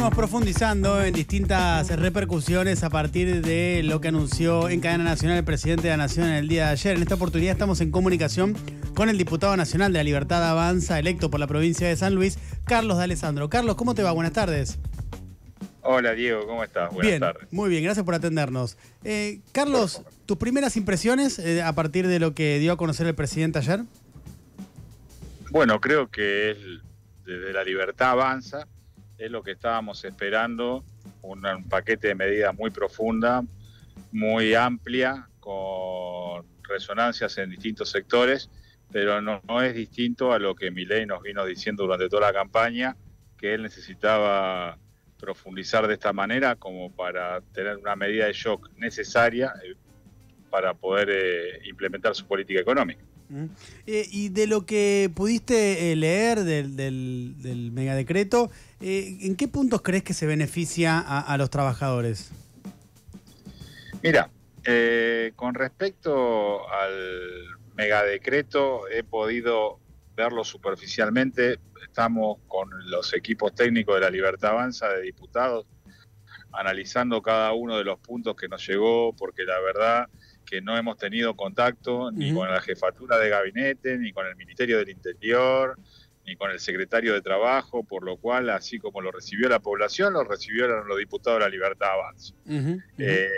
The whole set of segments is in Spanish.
Estamos profundizando en distintas repercusiones a partir de lo que anunció en cadena nacional el presidente de la Nación en el día de ayer. En esta oportunidad estamos en comunicación con el diputado nacional de la Libertad Avanza, electo por la provincia de San Luis, Carlos de Alessandro. Carlos, ¿cómo te va? Buenas tardes. Hola Diego, ¿cómo estás? Buenas bien, tardes. Muy bien, gracias por atendernos. Eh, Carlos, ¿tus primeras impresiones eh, a partir de lo que dio a conocer el presidente ayer? Bueno, creo que es desde la libertad avanza es lo que estábamos esperando, un, paquete de medidas muy profunda, muy amplia, con resonancias en distintos sectores, pero no, no es distinto a lo que Milei nos vino diciendo durante toda la campaña, que él necesitaba profundizar de esta manera como para tener una medida de shock necesaria, eh, para poder eh, implementar su política económica. Mm. Eh, y de lo que pudiste eh, leer del, del, del megadecreto, ¿en qué puntos crees que se beneficia a, los trabajadores? Mira, con respecto al megadecreto, he podido verlo superficialmente. Estamos con los equipos técnicos de la Libertad Avanza de diputados analizando cada uno de los puntos que nos llegó, porque la verdad que no hemos tenido contacto ni con la jefatura de gabinete, ni con el Ministerio del Interior, ni con el secretario de Trabajo, por lo cual, así como lo recibió la población, lo recibió los diputados de la Libertad Avanza. Eh,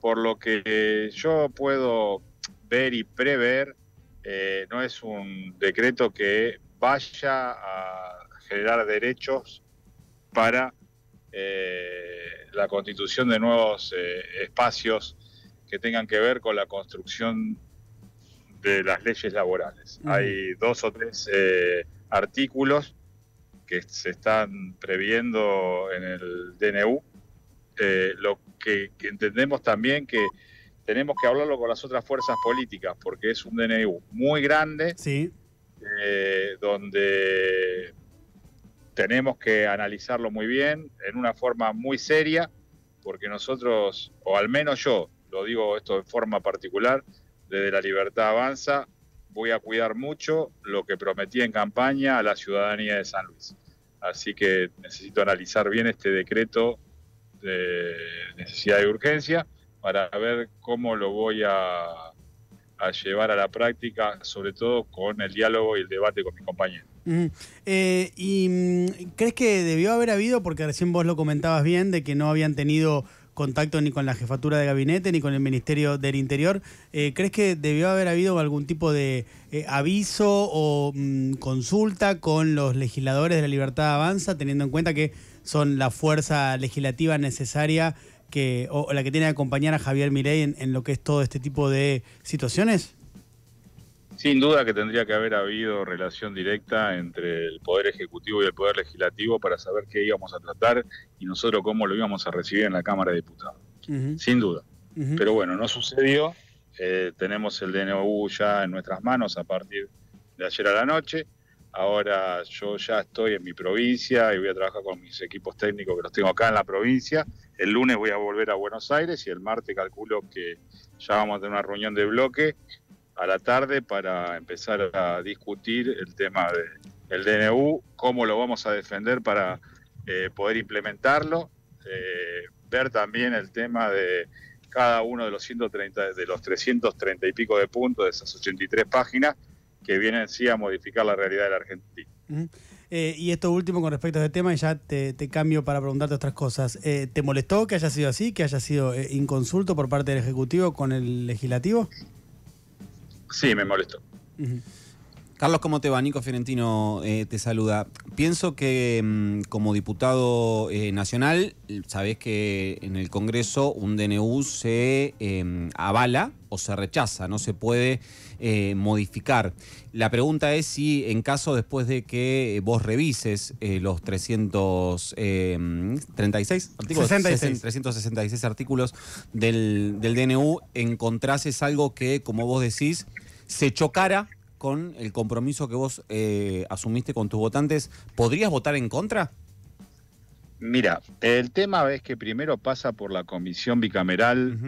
por lo que yo puedo ver y prever, eh, no es un decreto que vaya a generar derechos para eh, la constitución de nuevos espacios que tengan que ver con la construcción de las leyes laborales. Hay dos o tres eh, artículos que se están previendo en el DNU, eh, lo que, entendemos también que tenemos que hablarlo con las otras fuerzas políticas, porque es un DNU muy grande, sí. Eh, donde tenemos que analizarlo muy bien, en una forma muy seria, porque nosotros, o al menos yo, lo digo esto de forma particular, desde la libertad avanza, voy a cuidar mucho lo que prometí en campaña a la ciudadanía de San Luis. Así que necesito analizar bien este decreto de necesidad y urgencia para ver cómo lo voy a, llevar a la práctica, sobre todo con el diálogo y el debate con mis compañeros. Eh, ¿Y mm, crees que debió haber habido, porque recién vos lo comentabas bien, de que no habían tenido contacto ni con la jefatura de gabinete ni con el Ministerio del Interior. Eh, ¿Crees que debió haber habido algún tipo de eh, aviso o mm, consulta con los legisladores de la Libertad Avanza, teniendo en cuenta que son la fuerza legislativa necesaria que, o, la que tiene que acompañar a Javier Mirey en lo que es todo este tipo de situaciones? Sin duda que tendría que haber habido relación directa entre el Poder Ejecutivo y el Poder Legislativo para saber qué íbamos a tratar y nosotros cómo lo íbamos a recibir en la Cámara de Diputados. Sin duda. Pero bueno, no sucedió. Eh, tenemos el DNU ya en nuestras manos a partir de ayer a la noche. Ahora yo ya estoy en mi provincia y voy a trabajar con mis equipos técnicos que los tengo acá en la provincia. El lunes voy a volver a Buenos Aires y el martes calculo que ya vamos a tener una reunión de bloque a la tarde para empezar a discutir el tema del DNU, cómo lo vamos a defender para eh, poder implementarlo, eh, ver también el tema de cada uno de los 130, de los 330 y pico de puntos de esas 83 páginas que vienen sí a modificar la realidad de la Argentina. Eh, y esto último con respecto a este tema, y ya te cambio para preguntarte otras cosas. ¿Te molestó que haya sido así, que haya sido inconsulto por parte del Ejecutivo con el Legislativo? Sí, me molestó. Carlos, ¿cómo te va? Nico Fiorentino eh, te saluda. Pienso que mm, como diputado eh, nacional, sabés que en el Congreso un DNU se em, avala o se rechaza, no se puede eh, modificar. La pregunta es si en caso después de que vos revises los 336 em, artículos, 366 artículos del, del DNU, encontrases algo que, como vos decís, se chocara con el compromiso que vos eh, asumiste con tus votantes, ¿podrías votar en contra? Mira, el tema es que primero pasa por la comisión bicameral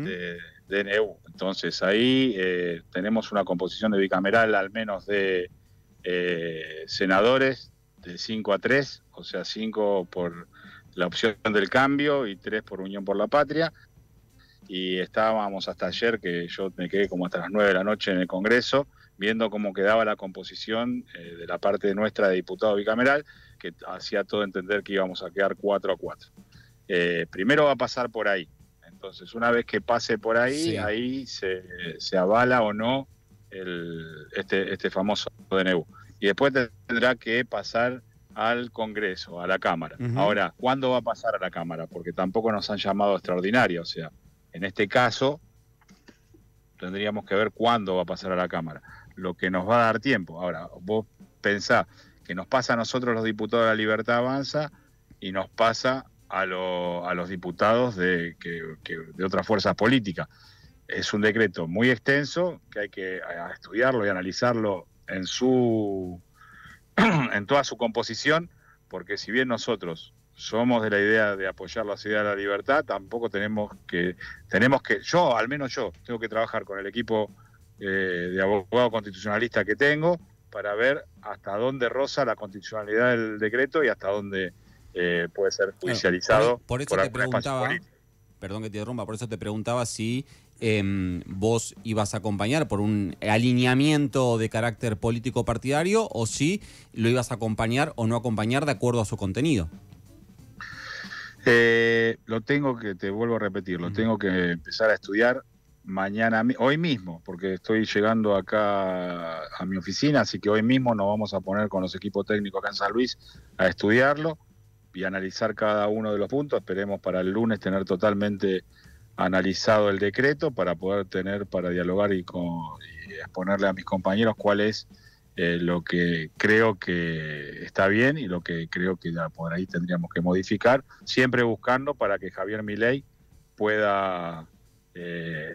de, NEU. Entonces ahí eh, tenemos una composición de bicameral al menos de eh, senadores de 5 a 3, o sea, 5 por la opción del cambio y 3 por Unión por la Patria. Y estábamos hasta ayer, que yo me quedé como hasta las 9 de la noche en el Congreso, viendo cómo quedaba la composición eh, de la parte nuestra de diputado bicameral, que hacía todo entender que íbamos a quedar 4 a 4. Eh, primero va a pasar por ahí. Entonces, una vez que pase por ahí, ahí se, avala o no el, este, este famoso DNU. E y después tendrá que pasar al Congreso, a la Cámara. Ahora, ¿cuándo va a pasar a la Cámara? Porque tampoco nos han llamado extraordinario O sea, en este caso, tendríamos que ver cuándo va a pasar a la Cámara lo que nos va a dar tiempo. Ahora, vos pensá que nos pasa a nosotros los diputados de la Libertad Avanza y nos pasa a, los diputados de, de otras fuerzas políticas. Es un decreto muy extenso que hay que estudiarlo y analizarlo en, su, en toda su composición, porque si bien nosotros somos de la idea de apoyar la ciudad de la libertad, tampoco tenemos que, tenemos que, yo, al menos yo, tengo que trabajar con el equipo eh, de abogado constitucionalista que tengo para ver hasta dónde roza la constitucionalidad del decreto y hasta dónde eh, puede ser judicializado. por, eso, te preguntaba, perdón que te derrumba, por eso te preguntaba si em, vos ibas a acompañar por un alineamiento de carácter político partidario o si lo ibas a acompañar o no acompañar de acuerdo a su contenido. Eh, lo tengo que, te vuelvo a repetir, lo tengo que empezar a estudiar mañana, hoy mismo, porque estoy llegando acá a mi oficina, así que hoy mismo nos vamos a poner con los equipos técnicos acá en San Luis a estudiarlo y analizar cada uno de los puntos. Esperemos para el lunes tener totalmente analizado el decreto para poder tener, para dialogar y, con, exponerle a mis compañeros cuál es eh, lo que creo que está bien y lo que creo que ya por ahí tendríamos que modificar, siempre buscando para que Javier Milei pueda eh,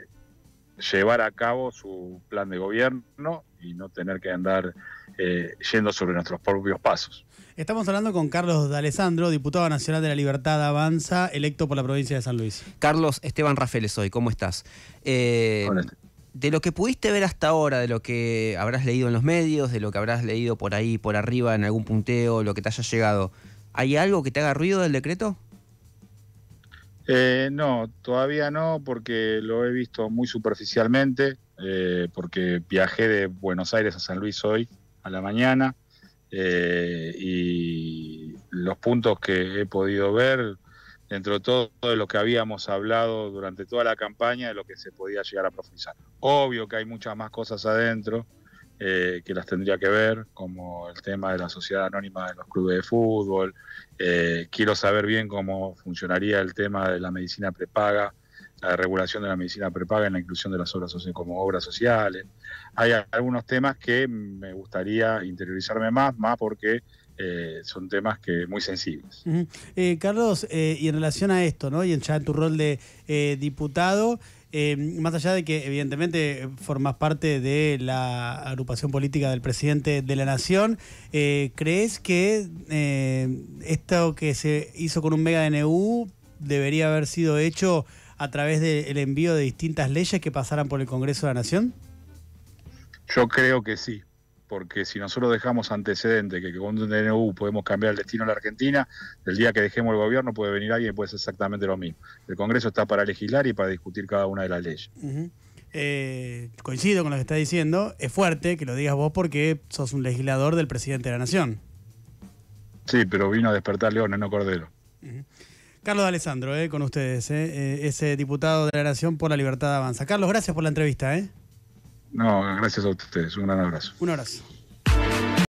llevar a cabo su plan de gobierno y no tener que andar eh, yendo sobre nuestros propios pasos. Estamos hablando con Carlos D'Alessandro, diputado nacional de la Libertad Avanza, electo por la provincia de San Luis. Carlos Esteban Rafeles hoy, ¿cómo estás? Eh, este. de lo que pudiste ver hasta ahora, de lo que habrás leído en los medios, de lo que habrás leído por ahí, por arriba, en algún punteo, lo que te haya llegado, ¿hay algo que te haga ruido del decreto? Eh, no, todavía no, porque lo he visto muy superficialmente, eh, porque viajé de Buenos Aires a San Luis hoy a la mañana eh, y los puntos que he podido ver, dentro de todo, lo que habíamos hablado durante toda la campaña, de lo que se podía llegar a profundizar. Obvio que hay muchas más cosas adentro, eh, que las tendría que ver, como el tema de la sociedad anónima de los clubes de fútbol. Eh, quiero saber bien cómo funcionaría el tema de la medicina prepaga, la regulación de la medicina prepaga en la inclusión de las obras como obras sociales. Hay algunos temas que me gustaría interiorizarme más, más porque eh, son temas que muy sensibles. Carlos, y en relación a esto, ¿no? Y ya en tu rol de diputado, eh, más allá de que evidentemente formas parte de la agrupación política del presidente de la Nación, eh, ¿crees que eh, esto que se hizo con un mega DNU debería haber sido hecho a través del envío de distintas leyes que pasaran por el Congreso de la Nación? Yo creo que sí porque si nosotros dejamos antecedente que con un DNU podemos cambiar el destino de la Argentina, el día que dejemos el gobierno puede venir alguien y puede ser exactamente lo mismo. El Congreso está para legislar y para discutir cada una de las leyes. Eh, coincido con lo que está diciendo, es fuerte que lo digas vos porque sos un legislador del presidente de la Nación. Sí, pero vino a despertar León, no cordero. Carlos Alessandro, eh, con ustedes, eh, ese diputado de la Nación por la Libertad Avanza. Carlos, gracias por la entrevista. ¿eh? No, gracias a ustedes. Un gran abrazo. Un abrazo.